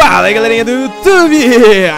Fala aí galerinha do YouTube,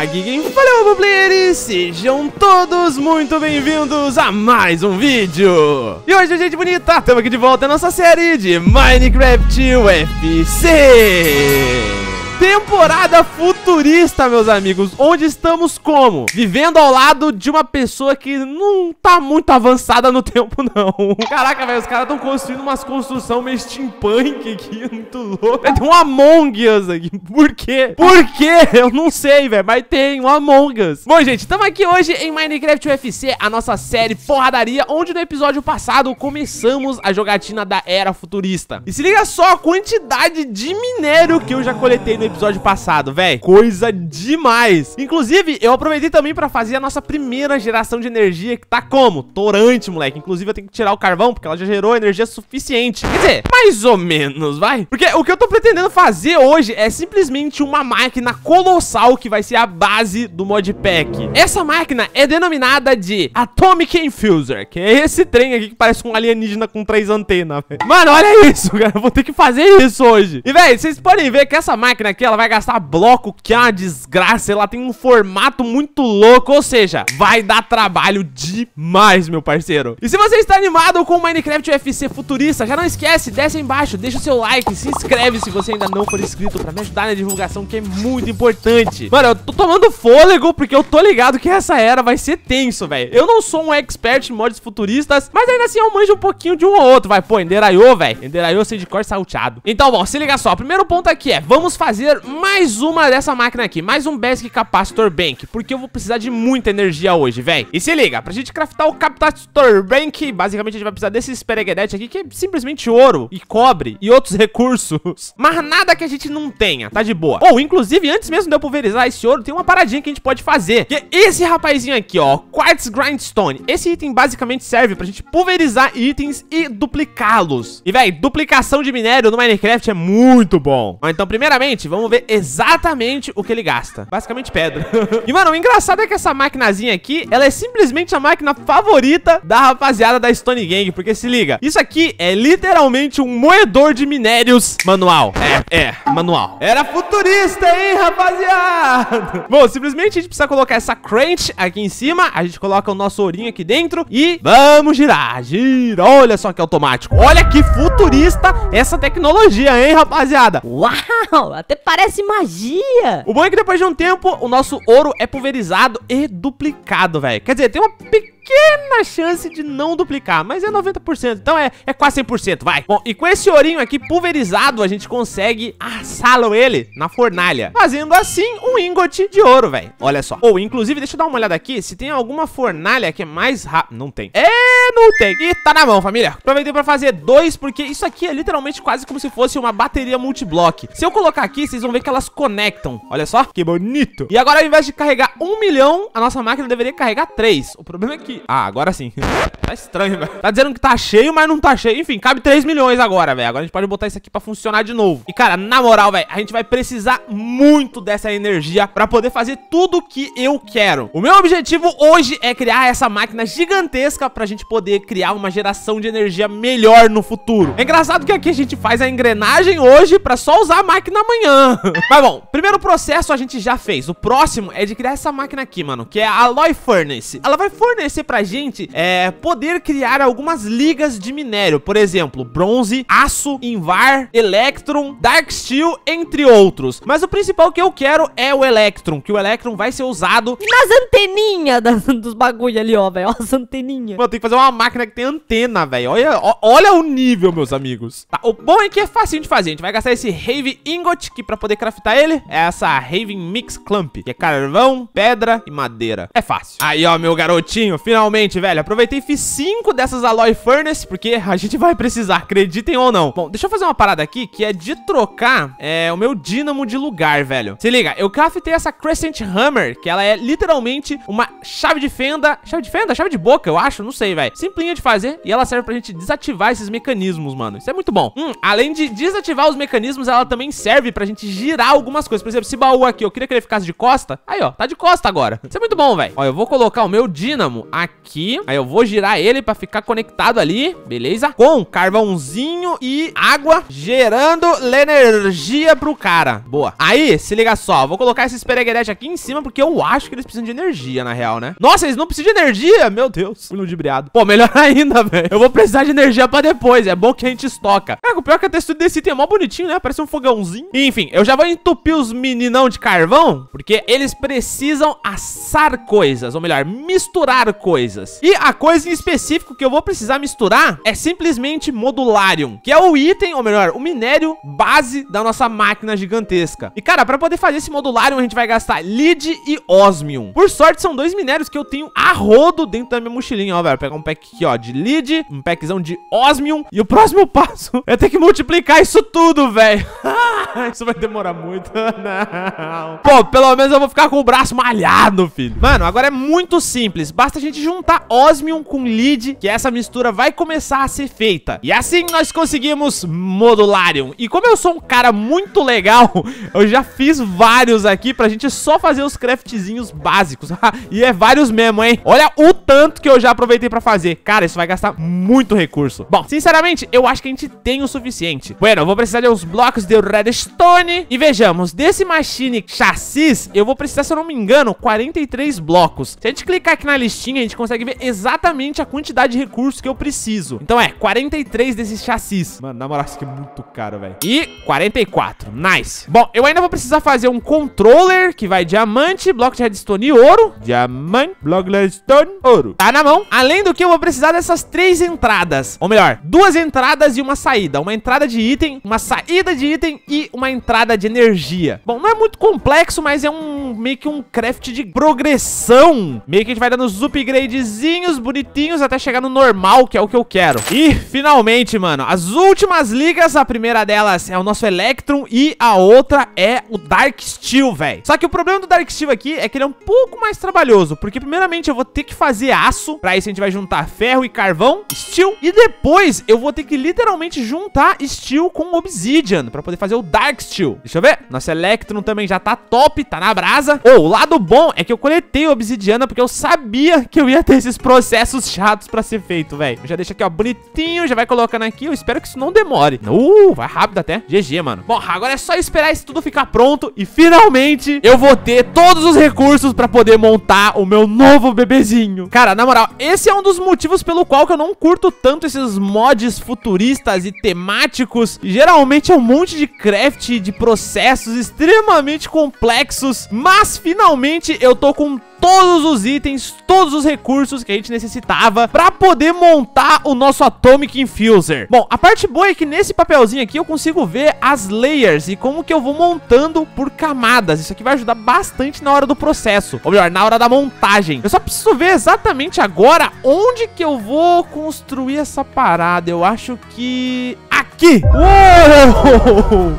aqui quem fala é o Player sejam todos muito bem-vindos a mais um vídeo E hoje, gente bonita, estamos aqui de volta na nossa série de Minecraft UFC Temporada futurista, meus amigos, onde estamos como? Vivendo ao lado de uma pessoa que não tá muito avançada no tempo, não. Caraca, velho, os caras estão construindo umas construções meio steampunk aqui, muito louco. Tem um Among Us aqui, por quê? Por quê? Eu não sei, velho, mas tem um Among Us. Bom, gente, estamos aqui hoje em Minecraft UFC, a nossa série porradaria, onde no episódio passado começamos a jogatina da era futurista. E se liga só a quantidade de minério que eu já coletei no episódio episódio passado, velho. Coisa demais. Inclusive, eu aproveitei também pra fazer a nossa primeira geração de energia, que tá como? Torante, moleque. Inclusive, eu tenho que tirar o carvão, porque ela já gerou energia suficiente. Quer dizer, mais ou menos, vai. Porque o que eu tô pretendendo fazer hoje é simplesmente uma máquina colossal que vai ser a base do modpack. Essa máquina é denominada de Atomic Infuser, que é esse trem aqui que parece um alienígena com três antenas, Mano, olha isso, cara. Eu vou ter que fazer isso hoje. E, velho, vocês podem ver que essa máquina aqui aqui ela vai gastar bloco, que é uma desgraça. Ela tem um formato muito louco, ou seja, vai dar trabalho demais, meu parceiro. E se você está animado com o Minecraft UFC futurista, já não esquece, desce aí embaixo, deixa o seu like, se inscreve se você ainda não for inscrito pra me ajudar na divulgação, que é muito importante. Mano, eu tô tomando fôlego porque eu tô ligado que essa era vai ser tenso, velho. Eu não sou um expert em mods futuristas, mas ainda assim eu manjo um pouquinho de um ou outro. Vai, pô, Enderaiô, velho. Enderaiô, sei de cor salteado. Então, bom, se liga só. O primeiro ponto aqui é, vamos fazer fazer mais uma dessa máquina aqui, mais um Basic Capacitor Bank, porque eu vou precisar de muita energia hoje, véi. E se liga, pra gente craftar o Capacitor Bank, basicamente a gente vai precisar desse Spereguedete aqui, que é simplesmente ouro e cobre e outros recursos. Mas nada que a gente não tenha, tá de boa. Ou, oh, inclusive, antes mesmo de eu pulverizar esse ouro, tem uma paradinha que a gente pode fazer, que é esse rapazinho aqui, ó, Quartz Grindstone. Esse item basicamente serve pra gente pulverizar itens e duplicá-los. E, véi, duplicação de minério no Minecraft é muito bom. então, primeiramente, Vamos ver exatamente o que ele gasta. Basicamente pedra. e, mano, o engraçado é que essa maquinazinha aqui, ela é simplesmente a máquina favorita da rapaziada da Stone Gang. Porque se liga, isso aqui é literalmente um moedor de minérios manual. É, é, manual. Era futurista, hein, rapaziada? Bom, simplesmente a gente precisa colocar essa crunch aqui em cima. A gente coloca o nosso ourinho aqui dentro e vamos girar. Gira. Olha só que automático. Olha que futurista essa tecnologia, hein, rapaziada? Uau, até parece magia. O bom é que depois de um tempo, o nosso ouro é pulverizado e duplicado, velho. Quer dizer, tem uma pequena pequena chance de não duplicar, mas é 90%, então é, é quase 100%, vai. Bom, e com esse ourinho aqui pulverizado, a gente consegue assá-lo ele na fornalha, fazendo assim um ingot de ouro, velho. Olha só. Ou, inclusive, deixa eu dar uma olhada aqui, se tem alguma fornalha que é mais rápida. Não tem. É, não tem. E tá na mão, família. Aproveitei pra fazer dois, porque isso aqui é literalmente quase como se fosse uma bateria multiblock. Se eu colocar aqui, vocês vão ver que elas conectam. Olha só, que bonito. E agora, ao invés de carregar um milhão, a nossa máquina deveria carregar três. O problema é que que... Ah, agora sim. tá estranho, velho. Tá dizendo que tá cheio, mas não tá cheio. Enfim, cabe 3 milhões agora, velho. Agora a gente pode botar isso aqui pra funcionar de novo. E, cara, na moral, velho, a gente vai precisar muito dessa energia pra poder fazer tudo que eu quero. O meu objetivo hoje é criar essa máquina gigantesca pra gente poder criar uma geração de energia melhor no futuro. É engraçado que aqui a gente faz a engrenagem hoje pra só usar a máquina amanhã. mas, bom, primeiro processo a gente já fez. O próximo é de criar essa máquina aqui, mano, que é a Alloy Furnace. Ela vai fornecer oferecer pra gente é, poder criar algumas ligas de minério, por exemplo, bronze, aço, invar, electron, dark steel, entre outros. Mas o principal que eu quero é o electron, que o electron vai ser usado nas anteninhas dos bagulho ali, ó, velho, as anteninhas. Mano, tem que fazer uma máquina que tem antena, velho, olha, olha o nível, meus amigos. Tá, o bom é que é fácil de fazer, a gente vai gastar esse Rave Ingot, aqui pra poder craftar ele é essa Raven Mix Clump, que é carvão, pedra e madeira. É fácil. Aí, ó, meu garotinho, filho Finalmente, velho, aproveitei e fiz 5 dessas Alloy Furnace, porque a gente vai precisar, acreditem ou não. Bom, deixa eu fazer uma parada aqui, que é de trocar é, o meu dínamo de lugar, velho. Se liga, eu craftei essa Crescent Hammer, que ela é literalmente uma chave de fenda, chave de fenda? Chave de boca, eu acho, não sei, velho. Simplinha de fazer, e ela serve pra gente desativar esses mecanismos, mano. Isso é muito bom. Hum, além de desativar os mecanismos, ela também serve pra gente girar algumas coisas. Por exemplo, esse baú aqui, eu queria que ele ficasse de costa. Aí, ó, tá de costa agora. Isso é muito bom, velho. Ó, eu vou colocar o meu dínamo aqui. Aí eu vou girar ele pra ficar conectado ali, beleza? Com carvãozinho e água, gerando energia pro cara. Boa. Aí, se liga só, vou colocar esses pereguerete aqui em cima, porque eu acho que eles precisam de energia, na real, né? Nossa, eles não precisam de energia? Meu Deus, fui ludibriado. Pô, melhor ainda, velho. Eu vou precisar de energia pra depois, é bom que a gente estoca. Cara, o pior é que a textura desse item é mó bonitinho, né? Parece um fogãozinho. Enfim, eu já vou entupir os meninão de carvão, porque eles precisam assar coisas, ou melhor, misturar coisas coisas. E a coisa em específico que eu vou precisar misturar é simplesmente modularium, que é o item, ou melhor, o minério base da nossa máquina gigantesca. E, cara, pra poder fazer esse modularium, a gente vai gastar lead e osmium. Por sorte, são dois minérios que eu tenho a rodo dentro da minha mochilinha, ó, velho. Pegar um pack aqui, ó, de lead, um packzão de osmium. E o próximo passo é ter que multiplicar isso tudo, velho. isso vai demorar muito, não. Pô, pelo menos eu vou ficar com o braço malhado, filho. Mano, agora é muito simples. Basta a gente juntar Osmium com Lead que essa mistura vai começar a ser feita. E assim nós conseguimos Modularium. E como eu sou um cara muito legal, eu já fiz vários aqui pra gente só fazer os craftzinhos básicos. e é vários mesmo, hein? Olha o tanto que eu já aproveitei pra fazer. Cara, isso vai gastar muito recurso. Bom, sinceramente, eu acho que a gente tem o suficiente. Bueno, eu vou precisar de uns blocos de redstone. E vejamos, desse machine chassis, eu vou precisar, se eu não me engano, 43 blocos. Se a gente clicar aqui na listinha, a gente gente consegue ver exatamente a quantidade de recursos que eu preciso. Então é, 43 desses chassis. Mano, na moral, isso aqui é muito caro, velho. E 44. Nice. Bom, eu ainda vou precisar fazer um controller, que vai diamante, bloco de redstone e ouro. Diamante, bloco de redstone, ouro. Tá na mão. Além do que, eu vou precisar dessas três entradas. Ou melhor, duas entradas e uma saída. Uma entrada de item, uma saída de item e uma entrada de energia. Bom, não é muito complexo, mas é um meio que um craft de progressão. Meio que a gente vai dando os upgrades upgradezinhos bonitinhos até chegar no normal, que é o que eu quero. E, finalmente, mano, as últimas ligas, a primeira delas é o nosso Electrum e a outra é o Dark Steel, velho. Só que o problema do Dark Steel aqui é que ele é um pouco mais trabalhoso, porque primeiramente eu vou ter que fazer aço, pra isso a gente vai juntar ferro e carvão, steel, e depois eu vou ter que literalmente juntar steel com obsidian, pra poder fazer o Dark Steel. Deixa eu ver, nosso Electrum também já tá top, tá na brasa. Oh, o lado bom é que eu coletei obsidiana porque eu sabia que eu ia ter esses processos chatos pra ser feito, velho. Já deixa aqui, ó, bonitinho, já vai colocando aqui. Eu espero que isso não demore. Uh, vai rápido até. GG, mano. Bom, agora é só esperar isso tudo ficar pronto e finalmente eu vou ter todos os recursos pra poder montar o meu novo bebezinho. Cara, na moral, esse é um dos motivos pelo qual eu não curto tanto esses mods futuristas e temáticos. Geralmente é um monte de craft, de processos extremamente complexos, mas finalmente eu tô com todos os itens, todos os recursos que a gente necessitava pra poder montar o nosso Atomic Infuser. Bom, a parte boa é que nesse papelzinho aqui eu consigo ver as layers e como que eu vou montando por camadas. Isso aqui vai ajudar bastante na hora do processo, ou melhor, na hora da montagem. Eu só preciso ver exatamente agora onde que eu vou construir essa parada. Eu acho que aqui. Uou!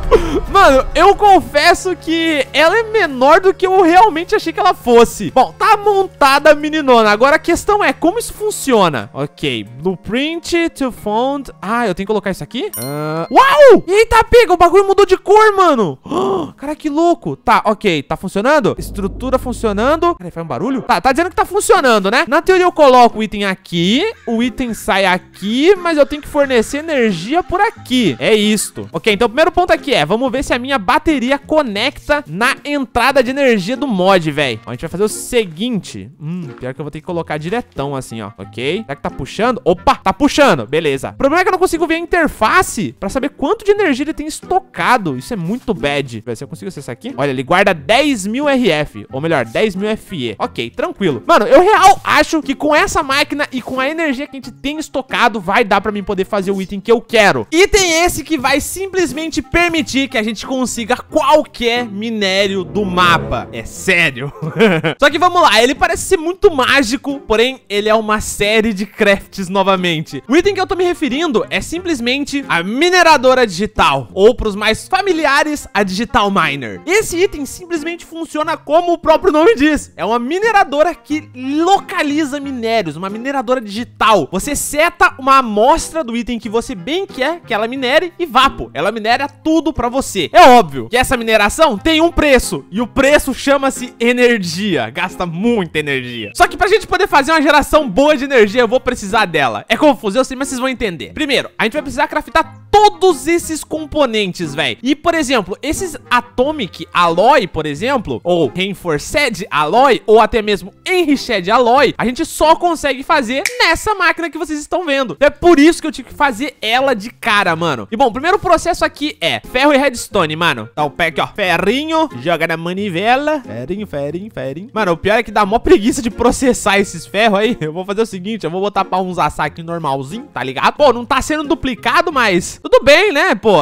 Mano, eu confesso que ela é menor do que eu realmente achei que ela fosse. Bom, tá montada a meninona. Agora a questão é como isso funciona. Ok, blueprint to found... Ah, eu tenho que colocar isso aqui? Uh... Uau! Eita, pega, o bagulho mudou de cor, mano. cara, que louco. Tá, ok, tá funcionando? Estrutura funcionando. Peraí, faz um barulho? Tá, tá dizendo que tá funcionando, né? Na teoria eu coloco o item aqui, o item sai aqui, mas eu tenho que fornecer energia por aqui aqui. É isto. Ok, então o primeiro ponto aqui é, vamos ver se a minha bateria conecta na entrada de energia do mod, velho. A gente vai fazer o seguinte. Hum, pior que eu vou ter que colocar diretão assim, ó. Ok? Será que tá puxando? Opa, tá puxando. Beleza. O problema é que eu não consigo ver a interface pra saber quanto de energia ele tem estocado. Isso é muito bad. Vai se eu consigo acessar aqui. Olha, ele guarda 10 mil RF. Ou melhor, 10 mil FE. Ok, tranquilo. Mano, eu real acho que com essa máquina e com a energia que a gente tem estocado, vai dar pra mim poder fazer o item que eu quero. E tem esse que vai simplesmente permitir que a gente consiga qualquer minério do mapa. É sério. Só que vamos lá, ele parece ser muito mágico, porém ele é uma série de crafts novamente. O item que eu tô me referindo é simplesmente a mineradora digital, ou pros mais familiares, a digital miner. Esse item simplesmente funciona como o próprio nome diz. É uma mineradora que localiza minérios, uma mineradora digital. Você seta uma amostra do item que você bem quer que ela minere e vapo. Ela minera tudo pra você. É óbvio que essa mineração tem um preço. E o preço chama-se energia. Gasta muita energia. Só que pra gente poder fazer uma geração boa de energia, eu vou precisar dela. É confuso, eu sei, mas vocês vão entender. Primeiro, a gente vai precisar craftar todos esses componentes, velho. E, por exemplo, esses Atomic Alloy, por exemplo, ou Reinforced Alloy, ou até mesmo Enriched Alloy, a gente só consegue fazer nessa máquina que vocês estão vendo. Então, é por isso que eu tive que fazer ela de cara cara, mano. E bom, o primeiro processo aqui é ferro e redstone, mano. Tá o pé aqui, ó. Ferrinho, joga na manivela. Ferrinho, ferrinho, ferrinho. Mano, o pior é que dá mó preguiça de processar esses ferros aí. Eu vou fazer o seguinte, eu vou botar pra uns assar aqui normalzinho, tá ligado? Pô, não tá sendo duplicado, mas tudo bem, né, pô?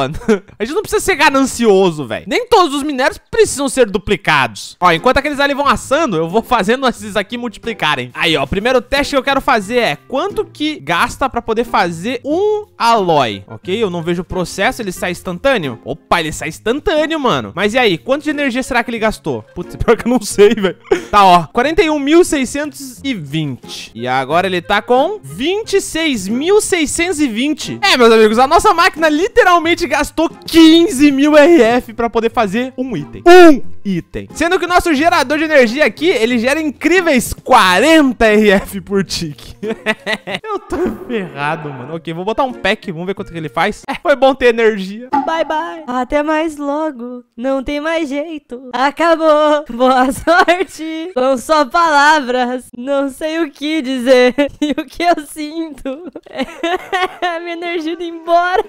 A gente não precisa ser ganancioso, velho. Nem todos os minérios precisam ser duplicados. Ó, enquanto aqueles ali vão assando, eu vou fazendo esses aqui multiplicarem. Aí, ó, o primeiro teste que eu quero fazer é quanto que gasta pra poder fazer um alloy. Ok ok? Eu não vejo o processo, ele sai instantâneo. Opa, ele sai instantâneo, mano. Mas e aí, quanto de energia será que ele gastou? Putz, pior que eu não sei, velho. Tá, ó, 41.620. E agora ele tá com 26.620. É, meus amigos, a nossa máquina literalmente gastou 15.000 RF pra poder fazer um item. Um item. Sendo que o nosso gerador de energia aqui, ele gera incríveis 40 RF por tique. eu tô ferrado, mano. Ok, vou botar um pack, vamos ver quanto que ele faz. É, foi bom ter energia. Bye, bye. Até mais logo. Não tem mais jeito. Acabou. Boa sorte. São só palavras. Não sei o que dizer. E o que eu sinto. É minha energia indo embora.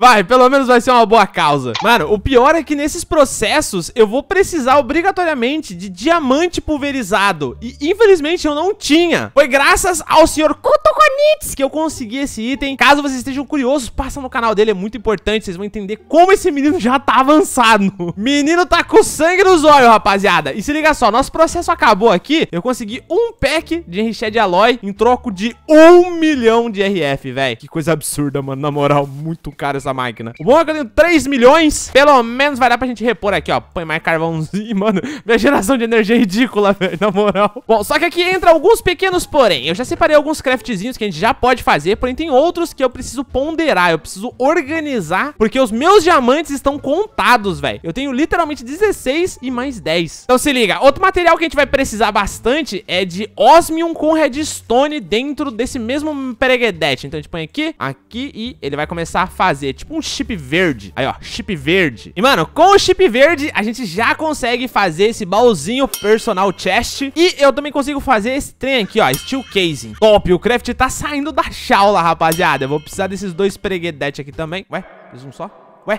Vai, pelo menos vai ser uma boa causa. Mano, o pior é que nesses processos eu vou precisar obrigatoriamente de diamante pulverizado. E infelizmente eu não tinha. Foi graças ao senhor Kut Nits, que eu consegui esse item. Caso vocês estejam curiosos, passa no canal dele, é muito importante. Vocês vão entender como esse menino já tá avançado. Menino tá com sangue nos olhos, rapaziada. E se liga só, nosso processo acabou aqui. Eu consegui um pack de Enrichê de em troco de um milhão de RF, velho. Que coisa absurda, mano. Na moral, muito cara essa máquina. O bom é que eu tenho 3 milhões. Pelo menos vai dar pra gente repor aqui, ó. Põe mais carvãozinho, mano. Minha geração de energia é ridícula, velho. Na moral. Bom, só que aqui entra alguns pequenos porém. Eu já separei alguns craftzinhos que que a gente já pode fazer, porém tem outros que eu preciso ponderar, eu preciso organizar, porque os meus diamantes estão contados, velho. Eu tenho literalmente 16 e mais 10. Então se liga, outro material que a gente vai precisar bastante é de osmium com redstone dentro desse mesmo preguedete. Então a gente põe aqui, aqui e ele vai começar a fazer tipo um chip verde. Aí, ó, chip verde. E, mano, com o chip verde a gente já consegue fazer esse baúzinho personal chest e eu também consigo fazer esse trem aqui, ó, steel casing. Top, o craft tá saindo da chaula, rapaziada. Eu vou precisar desses dois preguedete aqui também. Ué, fiz um só? Ué,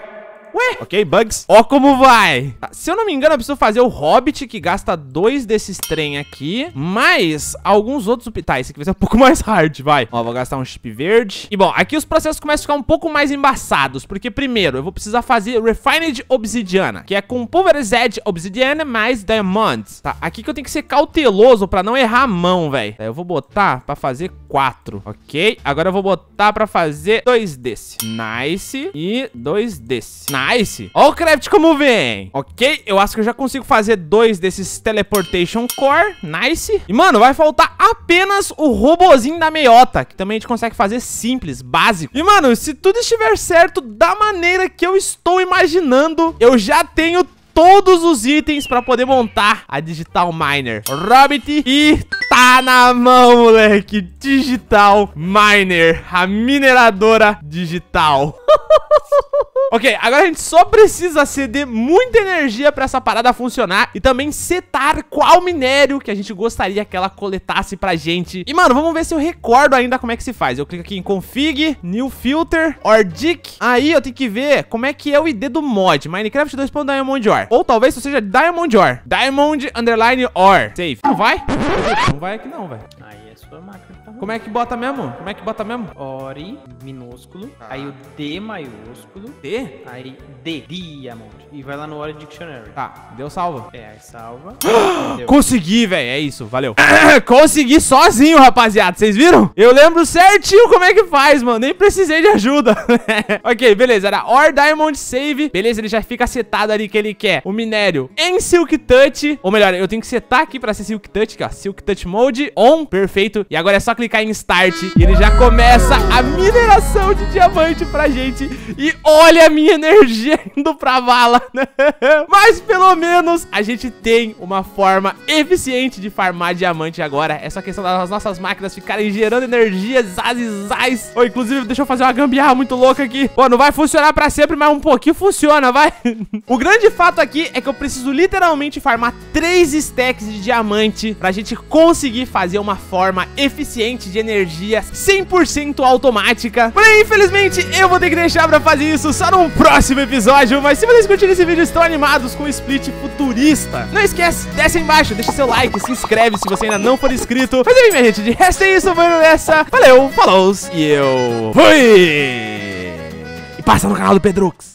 Ué? Ok, Bugs. Ó como vai. Tá, se eu não me engano, eu preciso fazer o Hobbit, que gasta dois desses trem aqui, mais alguns outros... Tá, esse aqui vai ser um pouco mais hard, vai. Ó, vou gastar um chip verde. E, bom, aqui os processos começam a ficar um pouco mais embaçados, porque, primeiro, eu vou precisar fazer Refined Obsidiana, que é com Pulverized Obsidiana mais Diamonds. Tá, aqui que eu tenho que ser cauteloso pra não errar a mão, velho. Tá, eu vou botar pra fazer quatro, ok? Agora eu vou botar pra fazer dois desse. Nice. E dois desse. Nice. Nice. Ó o craft como vem. Ok, eu acho que eu já consigo fazer dois desses teleportation core. Nice. E, mano, vai faltar apenas o robozinho da meiota, que também a gente consegue fazer simples, básico. E, mano, se tudo estiver certo da maneira que eu estou imaginando, eu já tenho todos os itens para poder montar a Digital Miner. Robit e tá na mão, moleque. Digital Miner, a mineradora digital. ok, agora a gente só precisa ceder muita energia pra essa parada funcionar e também setar qual minério que a gente gostaria que ela coletasse pra gente. E, mano, vamos ver se eu recordo ainda como é que se faz. Eu clico aqui em config, new filter, or dick. Aí eu tenho que ver como é que é o ID do mod. Minecraft 2.diamond Diamond Ore. Ou talvez isso seja Diamond Ore. Diamond underline ore. Save. Não vai? Não vai aqui não, velho. Aí é sua máquina. Tá como é que bota mesmo? Como é que bota mesmo? Ori, minúsculo. Aí o D maiúsculo. D Aí D. Diamond. E vai lá no Word Dictionary. Tá, deu salva. É, aí salva. Consegui, velho. É isso, valeu. Consegui sozinho, rapaziada. Vocês viram? Eu lembro certinho como é que faz, mano. Nem precisei de ajuda. ok, beleza. Era Or Diamond Save. Beleza, ele já fica setado ali que ele quer o minério em Silk Touch. Ou melhor, eu tenho que setar aqui pra ser Silk Touch, que é ó. Silk Touch Mode On. Perfeito. E agora é só clicar em Start e ele já começa a mineração de diamante pra gente gente. E olha a minha energia indo pra vala. Né? Mas pelo menos a gente tem uma forma eficiente de farmar diamante agora. É só questão das nossas máquinas ficarem gerando energias zazizais. Oh, inclusive, deixa eu fazer uma gambiarra muito louca aqui. Pô, não vai funcionar pra sempre, mas um pouquinho funciona, vai. o grande fato aqui é que eu preciso literalmente farmar três stacks de diamante pra gente conseguir fazer uma forma eficiente de energia 100% automática. Porém, infelizmente, eu vou ter que deixar pra fazer isso só no próximo episódio, mas se vocês curtirem esse vídeo estão animados com o split futurista. Não esquece, desce aí embaixo, deixa seu like, se inscreve se você ainda não for inscrito. Mas enfim, minha gente, de resto é isso, mano, nessa. Valeu, falou e eu fui! E passa no canal do Pedrux.